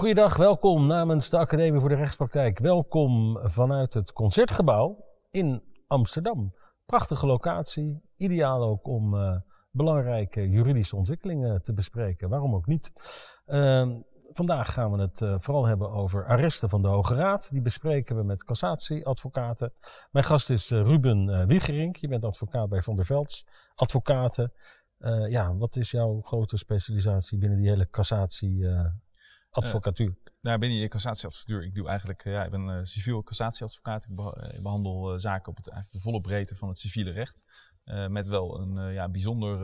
Goedendag, welkom namens de Academie voor de Rechtspraktijk. Welkom vanuit het Concertgebouw in Amsterdam. Prachtige locatie, ideaal ook om eh, belangrijke juridische ontwikkelingen te bespreken. Waarom ook niet? Ehm, vandaag gaan we het eh, vooral hebben over arresten van de Hoge Raad. Die bespreken we met cassatieadvocaten. Mijn gast is eh, Ruben Wiegerink. Je bent advocaat bij Van der Velds Advocaten. ja, wat is jouw grote specialisatie binnen die hele cassatie? advocatuur? Eh, nou, ben je cassatieadvocatuur. Ik doe eigenlijk, eh, ja, ik ben eh, civiel cassatieadvocaat. Ik, behandel zaken op het, eigenlijk de volle breedte van het civiele recht. met wel een ja, bijzonder,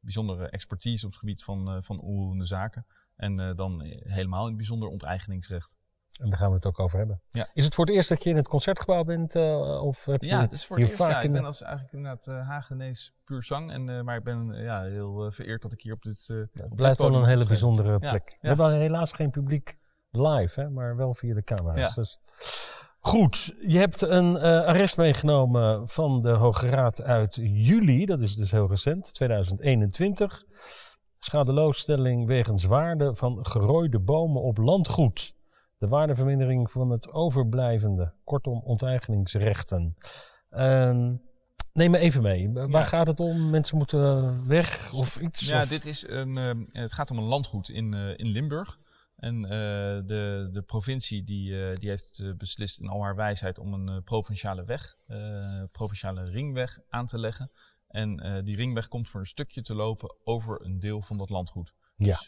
bijzondere expertise op het gebied van, van onroerende zaken. En dan helemaal in het bijzonder onteigeningsrecht. En daar gaan we het ook over hebben. Ja. Is het voor het eerst dat je in het concertgebouw bent? Eh, of heb je ja, het is voor het eerst. Vaak ik ben als eigenlijk inderdaad uh, Hagenees puur zang. En, eh, maar ik ben ja, heel vereerd dat ik hier op dit. Ja, het blijft wel een hele bijzondere plek. We hebben helaas geen publiek live, hè, maar wel via de camera's. Dus. Goed, je hebt een arrest meegenomen van de Hoge Raad uit juli. Dat is dus heel recent, 2021. Schadeloosstelling wegens waarde van gerooide bomen op landgoed de waardevermindering van het overblijvende, kortom onteigeningsrechten. Um, neem me even mee. Waar gaat het om? Mensen moeten weg of iets? Ja, Dit is een, ehm, het gaat om een landgoed in, eh, in Limburg. En eh, de, de provincie die, eh, die heeft beslist in al haar wijsheid om een provinciale weg, provinciale ringweg aan te leggen. En die ringweg komt voor een stukje te lopen over een deel van dat landgoed. Ja. Dus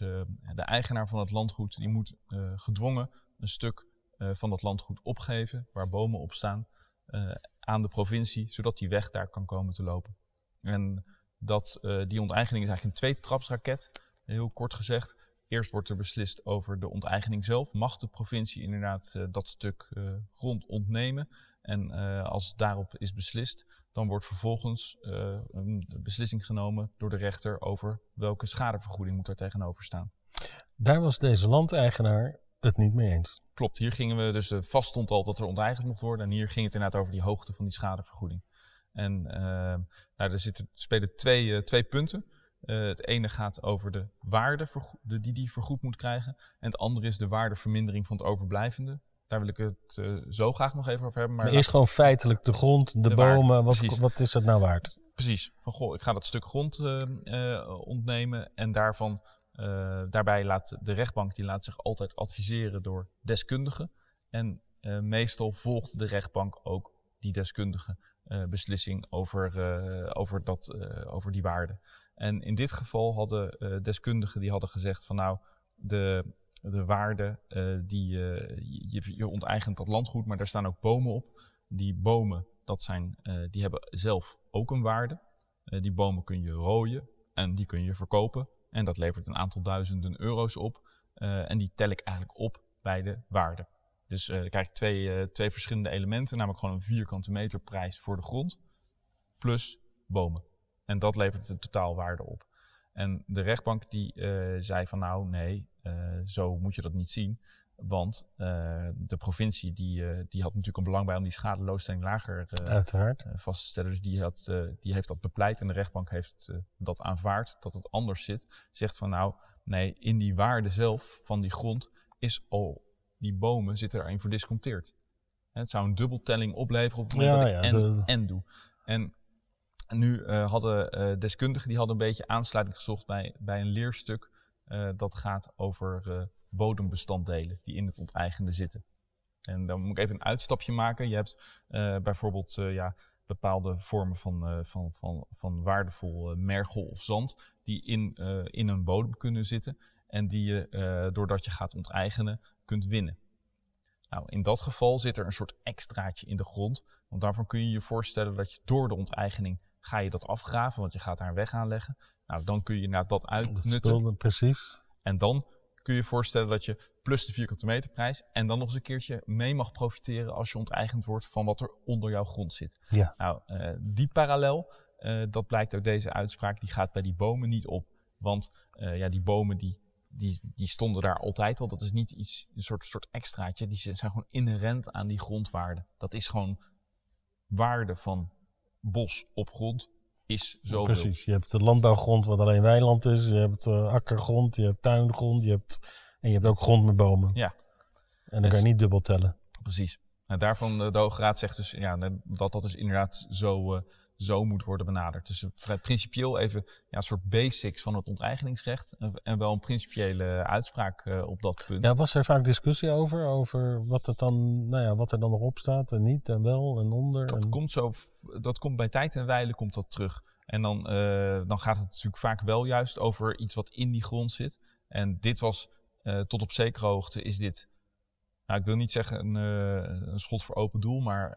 de eigenaar van het landgoed die moet gedwongen een stuk eh, van dat landgoed opgeven, waar bomen op staan, eh, aan de provincie, zodat die weg daar kan komen te lopen. En dat, eh, die onteigening is eigenlijk een tweetrapsraket, heel kort gezegd. Eerst wordt er beslist over de onteigening zelf. Mag de provincie inderdaad dat stuk grond ontnemen? En als daarop is beslist, dan wordt vervolgens een beslissing genomen door de rechter over welke schadevergoeding moet daar tegenover staan. Daar was deze landeigenaar het niet mee eens. Klopt, hier gingen we dus eh, vast stond al dat er onteigend mocht worden. En hier ging het inderdaad over die hoogte van die schadevergoeding. En uh, nou, er zitten, spelen twee, eh, twee punten. Eh, het ene gaat over de waarde die die vergoed moet krijgen. En het andere is de waardevermindering van het overblijvende. Daar wil ik het zo graag nog even over hebben. Maar, maar eerst gewoon feitelijk de grond, de, bomen. Wat, wat is dat nou waard? Precies. Van goh, ik ga dat stuk grond ehm, ontnemen en daarvan eh, daarbij laat de rechtbank die laat zich altijd adviseren door deskundigen. En eh, meestal volgt de rechtbank ook die deskundige eh, beslissing over, over, dat, over die waarde. En in dit geval hadden deskundigen die hadden gezegd van nou, de, de waarde die je, je onteigent dat landgoed, maar daar staan ook bomen op. Die bomen, dat zijn, die hebben zelf ook een waarde. die bomen kun je rooien en die kun je verkopen. En dat levert een aantal duizenden euro's op. Eh, en die tel ik eigenlijk op bij de waarde. Dus uh, dan krijg ik twee, eh, twee verschillende elementen, namelijk gewoon een vierkante meter prijs voor de grond, plus bomen. En dat levert de totaalwaarde op. En de rechtbank die zei van nou nee, zo moet je dat niet zien. Want eh, de provincie die, eh, die had natuurlijk een belang bij om die schadeloosstelling lager eh, vast te stellen. Dus die, had, die heeft dat bepleit en de rechtbank heeft dat aanvaard, dat het anders zit. Zegt van nou, nee, in die waarde zelf van die grond is al die bomen zitten erin voor disconteerd, het zou een dubbeltelling opleveren op het moment ja, dat ik en, en doe. En nu hadden deskundigen die hadden een beetje aansluiting gezocht bij, bij een leerstuk eh, dat gaat over eh, bodembestanddelen die in het onteigende zitten. En dan moet ik even een uitstapje maken. Je hebt eh, bijvoorbeeld ja, bepaalde vormen van, van, van, van waardevol mergel of zand die in, in een bodem kunnen zitten en die je doordat je gaat onteigenen kunt winnen. Nou, in dat geval zit er een soort extraatje in de grond, want daarvan kun je je voorstellen dat je door de onteigening ga je dat afgraven, want je gaat daar een weg aanleggen. Nou, dan kun je naar dat uitnutten. Dat precies. En dan kun je voorstellen dat je plus de vierkante meterprijs en dan nog eens een keertje mee mag profiteren als je onteigend wordt van wat er onder jouw grond zit. Ja. Nou, eh, die parallel, eh, dat blijkt uit deze uitspraak, die gaat bij die bomen niet op. Want eh, ja, die bomen die, die, die stonden daar altijd al. Dat is niet iets, een soort, soort extraatje. Die zijn gewoon inherent aan die grondwaarde. Dat is gewoon waarde van bos op grond is zoveel. Precies, je hebt de landbouwgrond wat alleen weiland is, je hebt uh, akkergrond, je hebt tuingrond, je hebt, en je hebt ook grond met bomen. Ja. En dan kan je dus- niet dubbel tellen. Precies. En nou, daarvan eh, de Hoge Raad zegt dus ja, dat dat is inderdaad zo eh, zo moet worden benaderd. Dus eh, vrij principieel even ja, een soort basics van het onteigeningsrecht en wel een principiële uitspraak eh, op dat punt. Ja, was er vaak discussie over, over wat, het dan, nou ja, wat er dan nog op staat en niet en wel en onder? Dat, Komt, zo, dat komt bij tijd en wijle komt dat terug. En dan, eh, dan gaat het natuurlijk vaak wel juist over iets wat in die grond zit. En dit was tot op zekere hoogte is dit, nou, ik wil niet zeggen een, een schot voor open doel, maar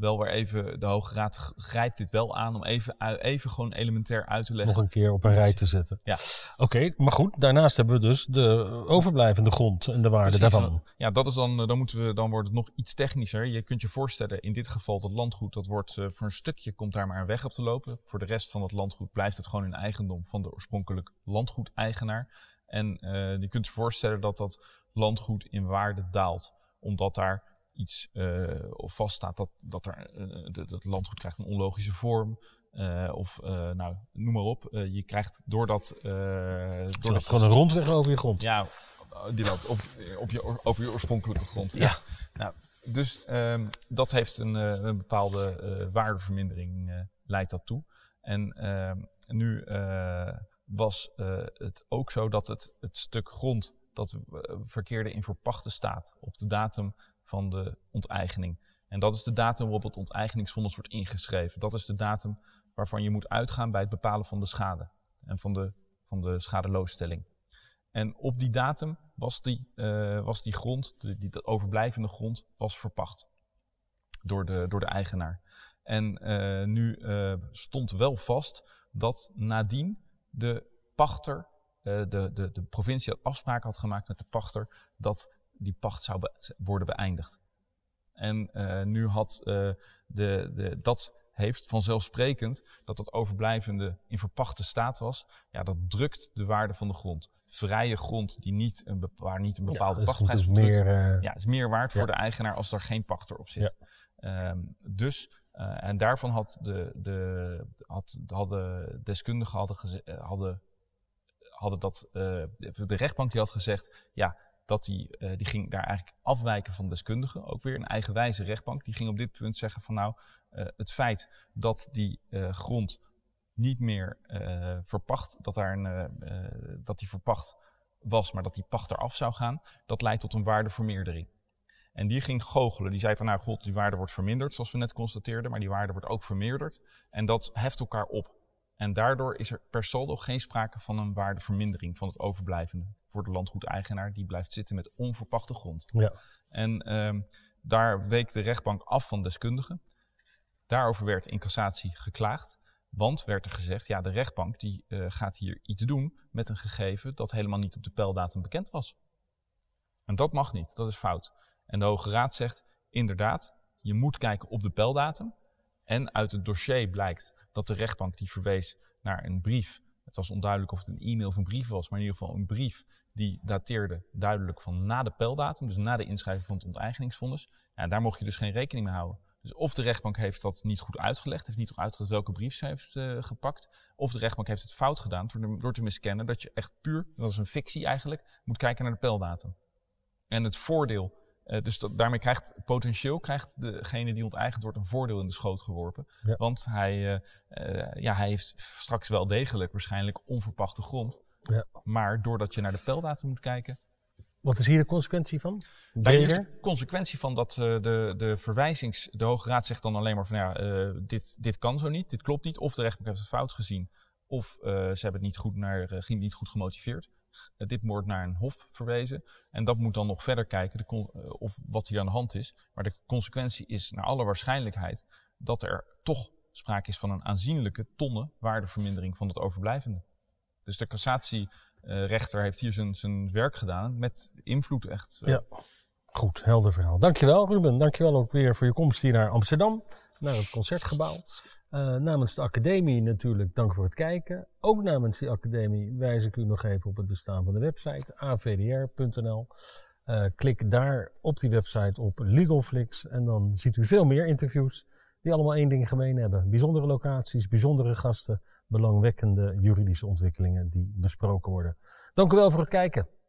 wel weer even, de Hoge Raad grijpt dit wel aan om even, even gewoon elementair uit te leggen. Nog een keer op een rij te zetten. Ja. Oké, maar goed, daarnaast hebben we dus de overblijvende grond en de waarde daarvan. ja, dat is dan, eh, dan, moeten we, dan wordt het nog iets technischer. Je kunt je voorstellen, in dit geval dat landgoed, dat wordt eh, voor een stukje komt daar maar een weg op te lopen. Voor de rest van het landgoed blijft het gewoon in eigendom van de oorspronkelijk landgoedeigenaar. En eh, je kunt je voorstellen dat dat landgoed in waarde daalt, omdat daar iets eh, of vaststaat dat, dat, er, eh, dat het landgoed krijgt een onlogische vorm. Eh, of nou, noem maar op. je krijgt doordat. Uh, doordat gewoon een rondweg over je grond. Ja, die op, op je, over je oorspronkelijke grond. Ja. Nou, dus ehm, dat heeft een, een bepaalde waardevermindering, leidt dat toe. En ehm, nu was het ook zo dat het, het stuk grond dat verkeerde in verpachte staat op de datum van de onteigening. En dat is de datum waarop het onteigeningsfonds wordt ingeschreven. Dat is de datum waarvan je moet uitgaan bij het bepalen van de schade en van de, van de schadeloosstelling. En op die datum was die, eh, was die grond, de, die, de overblijvende grond, was verpacht door de, door de eigenaar. En eh, nu eh, stond wel vast dat nadien de pachter, de, de, de provincie had afspraken had gemaakt met de pachter, dat die pacht zou worden beëindigd. En eh, nu had eh, de, de, dat heeft vanzelfsprekend dat dat overblijvende in verpachte staat was. Ja, dat drukt de waarde van de grond. Vrije grond die niet een waar niet een bepaalde ja, pachtprijs is meer, eh, Ja, is meer waard voor de eigenaar als daar geen pachter op zit. Ehm, dus en daarvan had de, de, had, hadden deskundigen hadden, hadden, hadden dat, de rechtbank die had gezegd, ja, dat die, eh, die ging daar eigenlijk afwijken van deskundigen. Ook weer een eigenwijze rechtbank. Die ging op dit punt zeggen van nou, eh, het feit dat die eh, grond niet meer verpacht, dat, daar een, dat die verpacht was, maar dat die pacht eraf zou gaan, dat leidt tot een waardevermeerdering. En die ging goochelen. Die zei van nou god, die waarde wordt verminderd, zoals we net constateerden, maar die waarde wordt ook vermeerderd. En dat heft elkaar op. En daardoor is er per saldo geen sprake van een waardevermindering van het overblijvende voor de landgoedeigenaar. Die blijft zitten met onverpachte grond. Ja. En ehm, daar week de rechtbank af van deskundigen. Daarover werd in cassatie geklaagd. Want werd er gezegd, ja, de rechtbank die eh, gaat hier iets doen met een gegeven dat helemaal niet op de peldatum bekend was. En dat mag niet, dat is fout. En de Hoge Raad zegt, inderdaad, je moet kijken op de peldatum. En uit het dossier blijkt dat de rechtbank die verwees naar een brief. Het was onduidelijk of het een e-mail of een brief was, maar in ieder geval een brief die dateerde duidelijk van na de peldatum, dus na de inschrijving van het onteigeningsfonds. Ja, daar mocht je dus geen rekening mee houden. Dus of de rechtbank heeft dat niet goed uitgelegd, heeft niet goed uitgelegd welke brief ze heeft eh, gepakt, of de rechtbank heeft het fout gedaan door, door te miskennen dat je echt puur, dat is een fictie eigenlijk, moet kijken naar de peldatum. En het voordeel eh, dus daarmee krijgt potentieel krijgt degene die onteigend wordt een voordeel in de schoot geworpen. Want hij, eh, eh, ja, hij heeft straks wel degelijk waarschijnlijk onverpachte grond. Ja. Maar doordat je naar de peldaten moet kijken. Wat is hier de consequentie van? de consequentie van dat de, de verwijzings. De Hoge Raad zegt dan alleen maar van ja, dit, dit kan zo niet, dit klopt niet. Of de rechtbank heeft het fout gezien. Of eh, ze hebben niet goed, naar, uh, niet goed gemotiveerd. Eh, dit wordt naar een hof verwezen. En dat moet dan nog verder kijken of wat hier aan de hand is. Maar de consequentie is naar alle waarschijnlijkheid dat er toch sprake is van een aanzienlijke tonnen waardevermindering van het overblijvende. Dus de cassatierechter heeft hier zijn, zijn werk gedaan met invloed echt. Ja. Goed, helder verhaal. Dankjewel Ruben. Dankjewel ook weer voor je komst hier naar Amsterdam, naar het Concertgebouw. Eh, namens de academie natuurlijk dank voor het kijken. Ook namens die academie wijs ik u nog even op het bestaan van de website avdr.nl. Eh, klik daar op die website op LegalFlix en dan ziet u veel meer interviews die allemaal één ding gemeen hebben. Bijzondere locaties, bijzondere gasten, belangwekkende juridische ontwikkelingen die besproken worden. Dank u wel voor het kijken.